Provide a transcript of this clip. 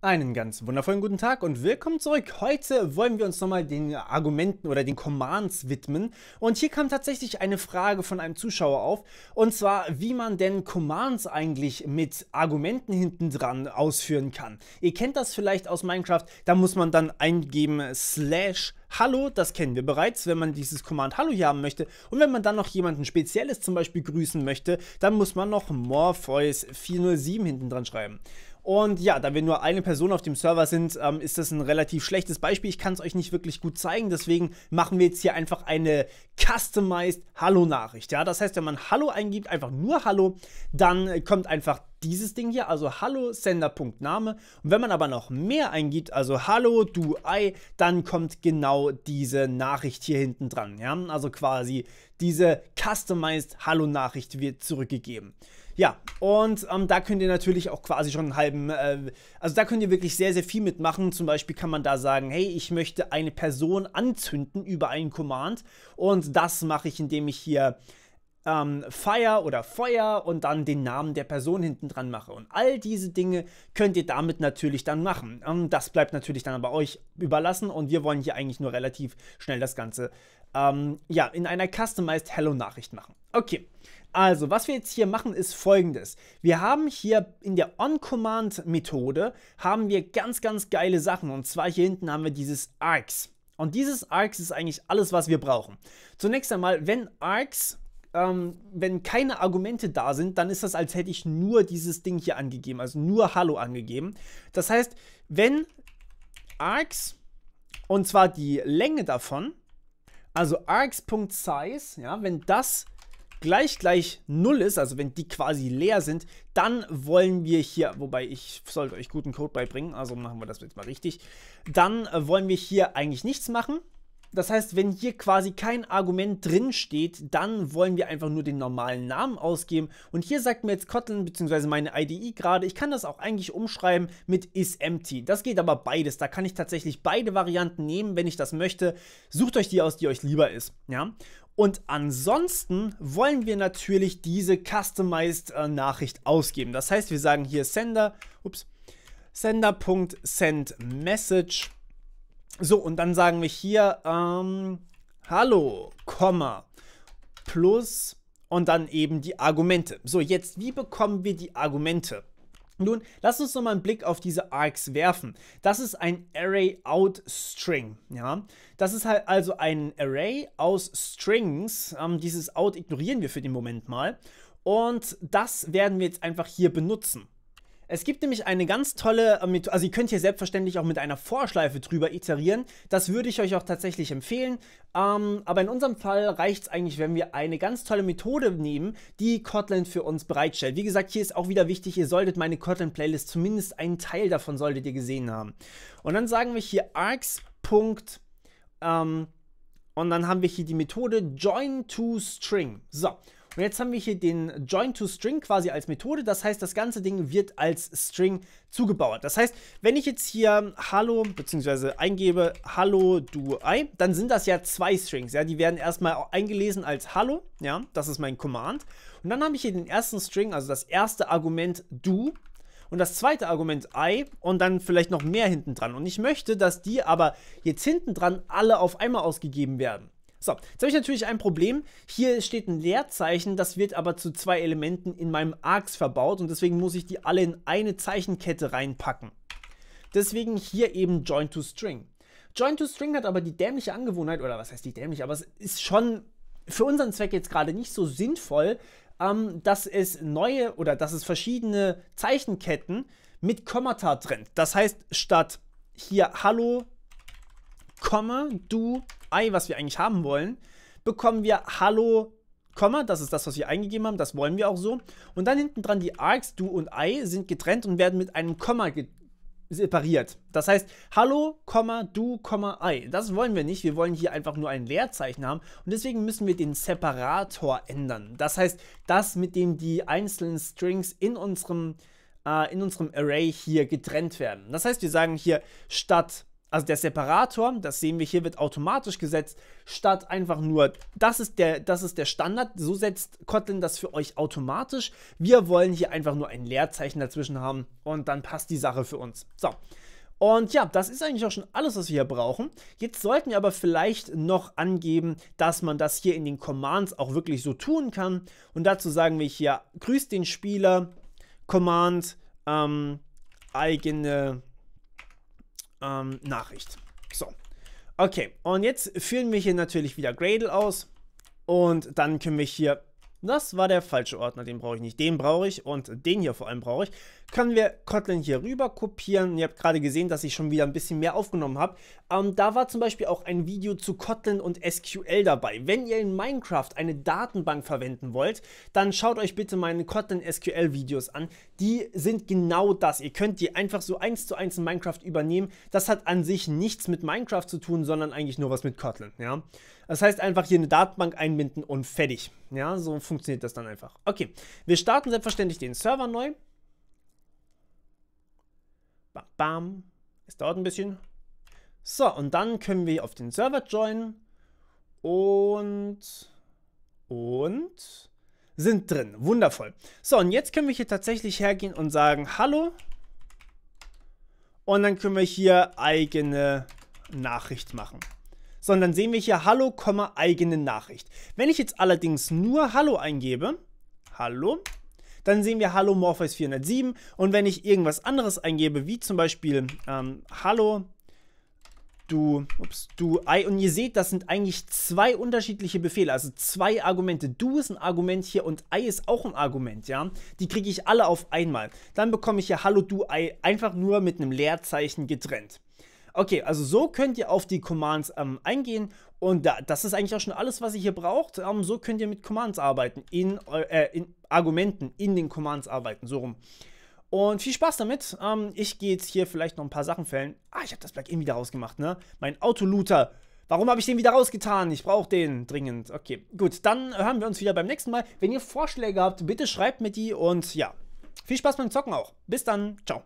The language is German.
Einen ganz wundervollen guten Tag und willkommen zurück. Heute wollen wir uns nochmal den Argumenten oder den Commands widmen. Und hier kam tatsächlich eine Frage von einem Zuschauer auf. Und zwar, wie man denn Commands eigentlich mit Argumenten hinten dran ausführen kann. Ihr kennt das vielleicht aus Minecraft. Da muss man dann eingeben slash Hallo, das kennen wir bereits, wenn man dieses Command Hallo hier haben möchte. Und wenn man dann noch jemanden Spezielles zum Beispiel grüßen möchte, dann muss man noch Morpheus 407 hinten dran schreiben. Und ja, da wir nur eine Person auf dem Server sind, ähm, ist das ein relativ schlechtes Beispiel. Ich kann es euch nicht wirklich gut zeigen, deswegen machen wir jetzt hier einfach eine customized Hallo-Nachricht. Ja, das heißt, wenn man Hallo eingibt, einfach nur Hallo, dann äh, kommt einfach dieses Ding hier, also hallo Sender.name. Und wenn man aber noch mehr eingibt, also hallo du Ei, dann kommt genau diese Nachricht hier hinten dran. Ja? Also quasi diese customized Hallo Nachricht wird zurückgegeben. Ja, und ähm, da könnt ihr natürlich auch quasi schon einen halben, äh, also da könnt ihr wirklich sehr, sehr viel mitmachen. Zum Beispiel kann man da sagen, hey, ich möchte eine Person anzünden über einen Command. Und das mache ich, indem ich hier ähm, Fire oder Feuer und dann den Namen der Person hinten dran mache. Und all diese Dinge könnt ihr damit natürlich dann machen. Ähm, das bleibt natürlich dann aber euch überlassen und wir wollen hier eigentlich nur relativ schnell das Ganze ähm, ja, in einer Customized Hello Nachricht machen. Okay. Also, was wir jetzt hier machen, ist folgendes. Wir haben hier in der On-Command-Methode haben wir ganz, ganz geile Sachen. Und zwar hier hinten haben wir dieses Arcs. Und dieses Arcs ist eigentlich alles, was wir brauchen. Zunächst einmal, wenn Arcs ähm, wenn keine Argumente da sind, dann ist das, als hätte ich nur dieses Ding hier angegeben, also nur Hallo angegeben. Das heißt, wenn args, und zwar die Länge davon, also args.size, ja, wenn das gleich gleich 0 ist, also wenn die quasi leer sind, dann wollen wir hier, wobei ich sollte euch guten Code beibringen, also machen wir das jetzt mal richtig, dann wollen wir hier eigentlich nichts machen, das heißt, wenn hier quasi kein Argument drin steht, dann wollen wir einfach nur den normalen Namen ausgeben. Und hier sagt mir jetzt Kotlin bzw. meine IDE gerade, ich kann das auch eigentlich umschreiben mit isEmpty. Das geht aber beides. Da kann ich tatsächlich beide Varianten nehmen, wenn ich das möchte. Sucht euch die aus, die euch lieber ist. Ja? Und ansonsten wollen wir natürlich diese Customized äh, Nachricht ausgeben. Das heißt, wir sagen hier Sender, ups, Sender.sendMessage so, und dann sagen wir hier, ähm, hallo, Komma, plus und dann eben die Argumente. So, jetzt, wie bekommen wir die Argumente? Nun, lass uns nochmal einen Blick auf diese Args werfen. Das ist ein Array out String. Ja? Das ist halt also ein Array aus Strings. Ähm, dieses out ignorieren wir für den Moment mal. Und das werden wir jetzt einfach hier benutzen. Es gibt nämlich eine ganz tolle äh, Methode, also ihr könnt hier selbstverständlich auch mit einer Vorschleife drüber iterieren. Das würde ich euch auch tatsächlich empfehlen. Ähm, aber in unserem Fall reicht es eigentlich, wenn wir eine ganz tolle Methode nehmen, die Kotlin für uns bereitstellt. Wie gesagt, hier ist auch wieder wichtig, ihr solltet meine Kotlin-Playlist, zumindest einen Teil davon solltet ihr gesehen haben. Und dann sagen wir hier args. Ähm, und dann haben wir hier die Methode join to string. So, und jetzt haben wir hier den Join to String quasi als Methode. Das heißt, das ganze Ding wird als String zugebaut. Das heißt, wenn ich jetzt hier Hallo bzw. eingebe Hallo du I, dann sind das ja zwei Strings. Ja, die werden erstmal eingelesen als Hallo. Ja, das ist mein Command. Und dann habe ich hier den ersten String, also das erste Argument du und das zweite Argument I und dann vielleicht noch mehr hinten dran. Und ich möchte, dass die aber jetzt hinten dran alle auf einmal ausgegeben werden. So, jetzt habe ich natürlich ein Problem. Hier steht ein Leerzeichen, das wird aber zu zwei Elementen in meinem Args verbaut und deswegen muss ich die alle in eine Zeichenkette reinpacken. Deswegen hier eben Join to String. Join to String hat aber die dämliche Angewohnheit, oder was heißt die dämliche, aber es ist schon für unseren Zweck jetzt gerade nicht so sinnvoll, ähm, dass es neue oder dass es verschiedene Zeichenketten mit Kommata trennt. Das heißt, statt hier Hallo, Komma, du, Ei, was wir eigentlich haben wollen, bekommen wir Hallo, Komma, das ist das, was wir eingegeben haben, das wollen wir auch so. Und dann hinten dran die Args, Du und I, sind getrennt und werden mit einem Komma separiert. Das heißt, Hallo, Komma, Du, Komma, Ei. Das wollen wir nicht, wir wollen hier einfach nur ein Leerzeichen haben und deswegen müssen wir den Separator ändern. Das heißt, das, mit dem die einzelnen Strings in unserem äh, in unserem Array hier getrennt werden. Das heißt, wir sagen hier statt also der Separator, das sehen wir hier, wird automatisch gesetzt, statt einfach nur, das ist der, das ist der Standard, so setzt Kotlin das für euch automatisch. Wir wollen hier einfach nur ein Leerzeichen dazwischen haben und dann passt die Sache für uns. So. Und ja, das ist eigentlich auch schon alles, was wir hier brauchen. Jetzt sollten wir aber vielleicht noch angeben, dass man das hier in den Commands auch wirklich so tun kann. Und dazu sagen wir hier, grüßt den Spieler, Command, ähm, eigene ähm, Nachricht. So. Okay, und jetzt führen wir hier natürlich wieder Gradle aus. Und dann können wir hier das war der falsche Ordner, den brauche ich nicht. Den brauche ich und den hier vor allem brauche ich. Können wir Kotlin hier rüber kopieren. Ihr habt gerade gesehen, dass ich schon wieder ein bisschen mehr aufgenommen habe. Ähm, da war zum Beispiel auch ein Video zu Kotlin und SQL dabei. Wenn ihr in Minecraft eine Datenbank verwenden wollt, dann schaut euch bitte meine Kotlin SQL Videos an. Die sind genau das. Ihr könnt die einfach so eins zu eins in Minecraft übernehmen. Das hat an sich nichts mit Minecraft zu tun, sondern eigentlich nur was mit Kotlin. Ja? Das heißt einfach hier eine Datenbank einbinden und fertig. Ja, so funktioniert das dann einfach. Okay, wir starten selbstverständlich den Server neu. Bam, bam. Es dauert ein bisschen. So, und dann können wir auf den Server joinen und und sind drin. Wundervoll. So, und jetzt können wir hier tatsächlich hergehen und sagen, hallo. Und dann können wir hier eigene Nachricht machen sondern sehen wir hier Hallo, eigene Nachricht. Wenn ich jetzt allerdings nur Hallo eingebe, Hallo, dann sehen wir Hallo Morpheus 407 und wenn ich irgendwas anderes eingebe, wie zum Beispiel ähm, Hallo du, ups, du, I. Und ihr seht, das sind eigentlich zwei unterschiedliche Befehle, also zwei Argumente. Du ist ein Argument hier und I ist auch ein Argument, ja. Die kriege ich alle auf einmal. Dann bekomme ich hier Hallo, du, I einfach nur mit einem Leerzeichen getrennt. Okay, also so könnt ihr auf die Commands ähm, eingehen und da, das ist eigentlich auch schon alles, was ihr hier braucht. Ähm, so könnt ihr mit Commands arbeiten, in, äh, in, Argumenten in den Commands arbeiten, so rum. Und viel Spaß damit. Ähm, ich gehe jetzt hier vielleicht noch ein paar Sachen fällen. Ah, ich habe das Plugin wieder rausgemacht, ne? Mein Autolooter. Warum habe ich den wieder rausgetan? Ich brauche den dringend. Okay, gut, dann hören wir uns wieder beim nächsten Mal. Wenn ihr Vorschläge habt, bitte schreibt mir die und ja, viel Spaß beim Zocken auch. Bis dann, ciao.